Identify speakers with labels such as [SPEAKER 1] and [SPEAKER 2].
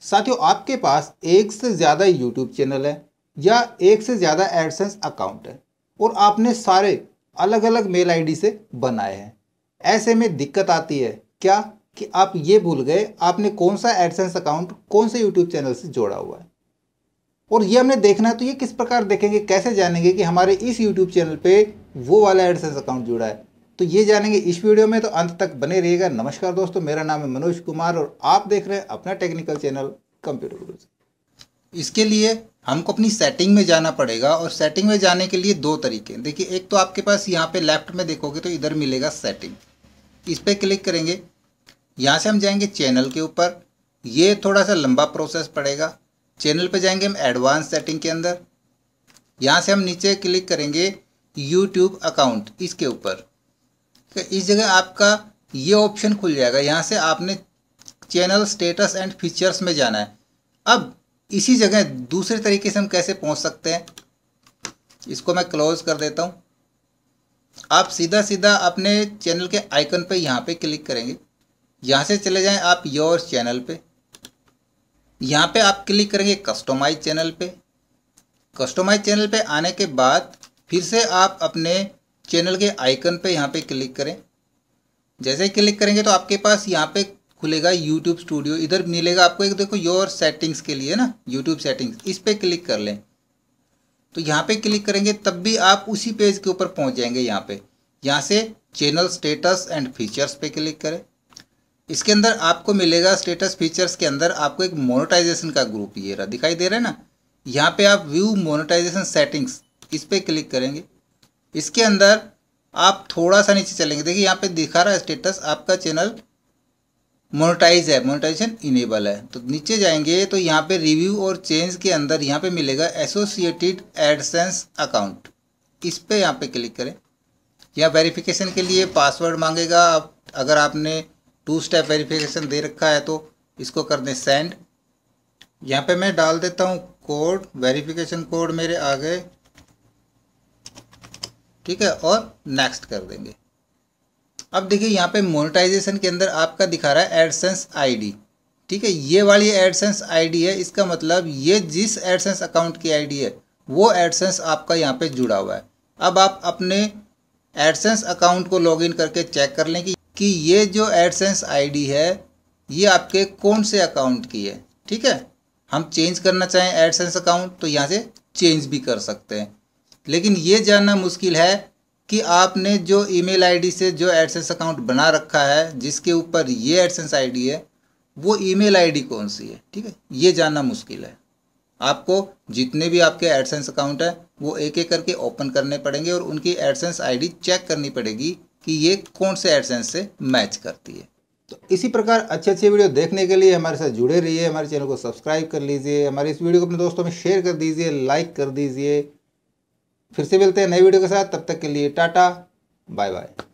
[SPEAKER 1] साथियों आपके पास एक से ज़्यादा यूट्यूब चैनल है या एक से ज़्यादा एडसेंस अकाउंट है और आपने सारे अलग अलग मेल आईडी से बनाए हैं ऐसे में दिक्कत आती है क्या कि आप ये भूल गए आपने कौन सा एडसेंस अकाउंट कौन से यूट्यूब चैनल से जोड़ा हुआ है और ये हमने देखना है तो ये किस प्रकार देखेंगे कैसे जानेंगे कि हमारे इस यूट्यूब चैनल पे वो वाला एडसेंस अकाउंट जुड़ा है तो ये जानेंगे इस वीडियो में तो अंत तक बने रहिएगा नमस्कार दोस्तों मेरा नाम है मनोज कुमार और आप देख रहे हैं अपना टेक्निकल चैनल कंप्यूटर गुरु इसके लिए हमको अपनी सेटिंग में जाना पड़ेगा और सेटिंग में जाने के लिए दो तरीके हैं देखिए एक तो आपके पास यहाँ पे लेफ्ट में देखोगे तो इधर मिलेगा सेटिंग इस पर क्लिक करेंगे यहाँ से हम जाएंगे चैनल के ऊपर ये थोड़ा सा लंबा प्रोसेस पड़ेगा चैनल पर जाएंगे हम एडवांस सेटिंग के अंदर यहाँ से हम नीचे क्लिक करेंगे यूट्यूब अकाउंट इसके ऊपर इस जगह आपका ये ऑप्शन खुल जाएगा यहाँ से आपने चैनल स्टेटस एंड फीचर्स में जाना है अब इसी जगह दूसरे तरीके से हम कैसे पहुँच सकते हैं इसको मैं क्लोज कर देता हूँ आप सीधा सीधा अपने चैनल के आइकन पर यहाँ पे क्लिक करेंगे यहाँ से चले जाएं आप योर चैनल पे यहाँ पे आप क्लिक करेंगे कस्टमाइज चैनल पे कस्टमाइज चैनल पे आने के बाद फिर से आप अपने चैनल के आइकन पे यहाँ पे क्लिक करें जैसे ही क्लिक करेंगे तो आपके पास यहाँ पे खुलेगा यूट्यूब स्टूडियो इधर मिलेगा आपको एक देखो योर सेटिंग्स के लिए ना यूट्यूब सेटिंग्स इस पर क्लिक कर लें तो यहाँ पे क्लिक करेंगे तब भी आप उसी पेज के ऊपर पहुँच जाएंगे यहाँ पे यहाँ से चैनल स्टेटस एंड फीचर्स पे क्लिक करें इसके अंदर आपको मिलेगा स्टेटस फीचर्स के अंदर आपको एक मोनोटाइजेशन का ग्रुप ये रहा दिखाई दे रहा है ना यहाँ पे आप व्यू मोनोटाइजेशन सेटिंग्स इस पर क्लिक करेंगे इसके अंदर आप थोड़ा सा नीचे चलेंगे देखिए यहाँ पे दिखा रहा है स्टेटस आपका चैनल मोनेटाइज है मोनेटाइजेशन इनेबल है तो नीचे जाएंगे तो यहाँ पे रिव्यू और चेंज के अंदर यहाँ पे मिलेगा एसोसिएटेड एडसेंस अकाउंट इस पर यहाँ पे क्लिक करें यहाँ वेरिफिकेशन के लिए पासवर्ड मांगेगा अगर आपने टू स्टेप वेरिफिकेशन दे रखा है तो इसको कर दें सेंड यहाँ पर मैं डाल देता हूँ कोड वेरीफिकेशन कोड मेरे आ गए ठीक है और नेक्स्ट कर देंगे अब देखिए यहाँ पे मोनेटाइजेशन के अंदर आपका दिखा रहा है एडसेंस आईडी ठीक है ये वाली एडसेंस आईडी है इसका मतलब ये जिस एडसेंस अकाउंट की आईडी है वो एडसेंस आपका यहाँ पे जुड़ा हुआ है अब आप अपने एडसेंस अकाउंट को लॉगिन करके चेक कर लें कि, कि ये जो एडसेंस आई है ये आपके कौन से अकाउंट की है ठीक है हम चेंज करना चाहें एडसेंस अकाउंट तो यहाँ से चेंज भी कर सकते हैं लेकिन ये जानना मुश्किल है कि आपने जो ईमेल आईडी से जो एडसेंस अकाउंट बना रखा है जिसके ऊपर ये एडसेंस आईडी है वो ईमेल आईडी कौन सी है ठीक है ये जानना मुश्किल है आपको जितने भी आपके एडसेंस अकाउंट हैं वो एक एक करके ओपन करने पड़ेंगे और उनकी एडसेंस आईडी चेक करनी पड़ेगी कि ये कौन से एडसेंस से मैच करती है तो इसी प्रकार अच्छे अच्छे वीडियो देखने के लिए हमारे साथ जुड़े रहिए हमारे चैनल को सब्सक्राइब कर लीजिए हमारे इस वीडियो को अपने दोस्तों में शेयर कर दीजिए लाइक कर दीजिए फिर से मिलते हैं नई वीडियो के साथ तब तक के लिए टाटा बाय बाय